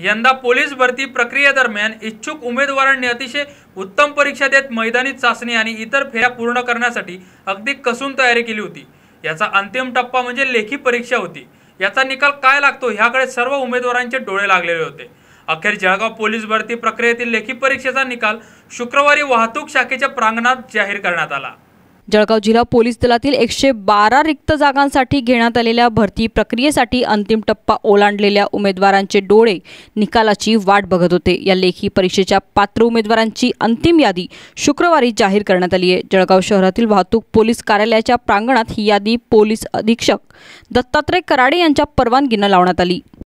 यंदा पोलीस भरती प्रक्रियेदरम्यान इच्छुक उमेदवारांनी अतिशय उत्तम परीक्षा देत मैदानी चाचणी आणि इतर फेऱ्या पूर्ण करण्यासाठी अगदी कसून तयारी केली होती याचा अंतिम टप्पा म्हणजे लेखी परीक्षा होती याचा निकाल काय लागतो ह्याकडे सर्व उमेदवारांचे डोळे लागलेले होते अखेर जळगाव पोलीस भरती प्रक्रियेतील लेखी परीक्षेचा निकाल शुक्रवारी वाहतूक शाखेच्या प्रांगणात जाहीर करण्यात आला जळगाव जिल्हा पोलीस दलातील एकशे बारा रिक्त जागांसाठी घेण्यात आलेल्या भरती प्रक्रियेसाठी अंतिम टप्पा ओलांडलेल्या उमेदवारांचे डोळे निकालाची वाट बघत होते या लेखी परीक्षेच्या पात्र उमेदवारांची अंतिम यादी शुक्रवारी जाहीर करण्यात आली आहे जळगाव शहरातील वाहतूक पोलीस कार्यालयाच्या प्रांगणात ही यादी पोलीस अधीक्षक दत्तात्रय कराडे यांच्या परवानगीनं लावण्यात आली